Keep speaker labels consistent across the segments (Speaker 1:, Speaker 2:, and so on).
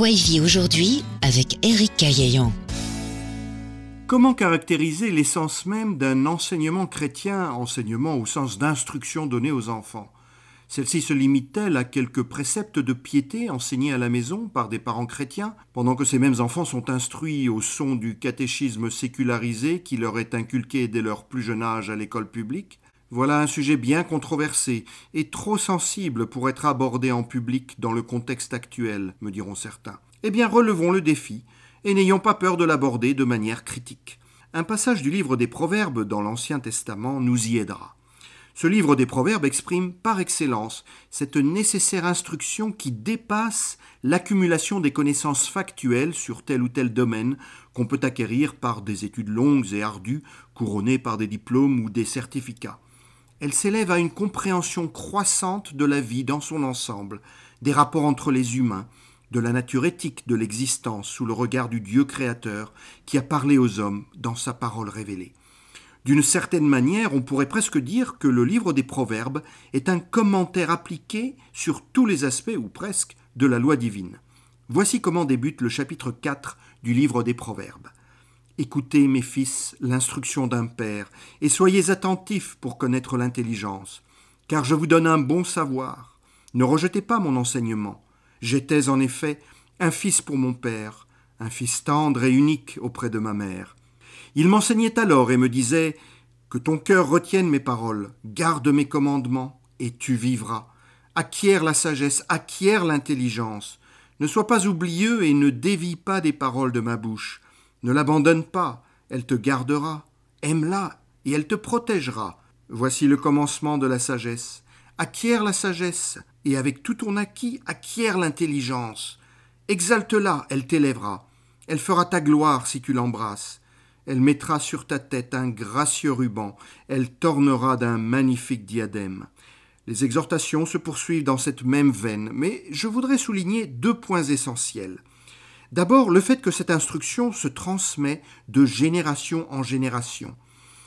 Speaker 1: Foi aujourd'hui avec Eric Cayeyan. Comment caractériser l'essence même d'un enseignement chrétien, enseignement au sens d'instruction donnée aux enfants Celle-ci se limite-t-elle à quelques préceptes de piété enseignés à la maison par des parents chrétiens, pendant que ces mêmes enfants sont instruits au son du catéchisme sécularisé qui leur est inculqué dès leur plus jeune âge à l'école publique voilà un sujet bien controversé et trop sensible pour être abordé en public dans le contexte actuel, me diront certains. Eh bien, relevons le défi et n'ayons pas peur de l'aborder de manière critique. Un passage du livre des Proverbes dans l'Ancien Testament nous y aidera. Ce livre des Proverbes exprime par excellence cette nécessaire instruction qui dépasse l'accumulation des connaissances factuelles sur tel ou tel domaine qu'on peut acquérir par des études longues et ardues couronnées par des diplômes ou des certificats elle s'élève à une compréhension croissante de la vie dans son ensemble, des rapports entre les humains, de la nature éthique de l'existence sous le regard du Dieu créateur qui a parlé aux hommes dans sa parole révélée. D'une certaine manière, on pourrait presque dire que le livre des Proverbes est un commentaire appliqué sur tous les aspects, ou presque, de la loi divine. Voici comment débute le chapitre 4 du livre des Proverbes. Écoutez, mes fils, l'instruction d'un père, et soyez attentifs pour connaître l'intelligence, car je vous donne un bon savoir. Ne rejetez pas mon enseignement. J'étais en effet un fils pour mon père, un fils tendre et unique auprès de ma mère. Il m'enseignait alors et me disait Que ton cœur retienne mes paroles, garde mes commandements, et tu vivras. Acquiert la sagesse, acquiert l'intelligence. Ne sois pas oublieux et ne dévie pas des paroles de ma bouche. Ne l'abandonne pas, elle te gardera. Aime-la, et elle te protégera. Voici le commencement de la sagesse. Acquiert la sagesse, et avec tout ton acquis, acquiert l'intelligence. Exalte-la, elle t'élèvera. Elle fera ta gloire si tu l'embrasses. Elle mettra sur ta tête un gracieux ruban, elle t'ornera d'un magnifique diadème. Les exhortations se poursuivent dans cette même veine, mais je voudrais souligner deux points essentiels. D'abord, le fait que cette instruction se transmet de génération en génération.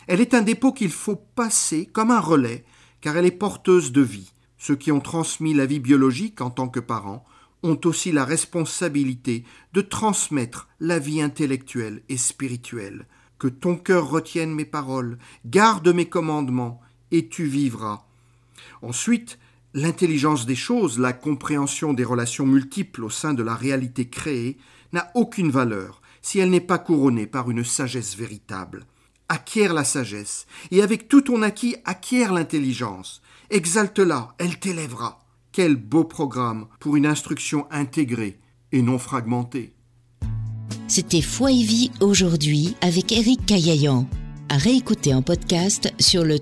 Speaker 1: Elle est un dépôt qu'il faut passer comme un relais, car elle est porteuse de vie. Ceux qui ont transmis la vie biologique en tant que parents ont aussi la responsabilité de transmettre la vie intellectuelle et spirituelle. Que ton cœur retienne mes paroles, garde mes commandements, et tu vivras. Ensuite, L'intelligence des choses, la compréhension des relations multiples au sein de la réalité créée, n'a aucune valeur si elle n'est pas couronnée par une sagesse véritable. Acquiert la sagesse, et avec tout ton acquis, acquiert l'intelligence. Exalte-la, elle t'élèvera. Quel beau programme pour une instruction intégrée et non fragmentée. C'était Foi et Vie aujourd'hui avec Eric Cayayan. À réécouter en podcast sur le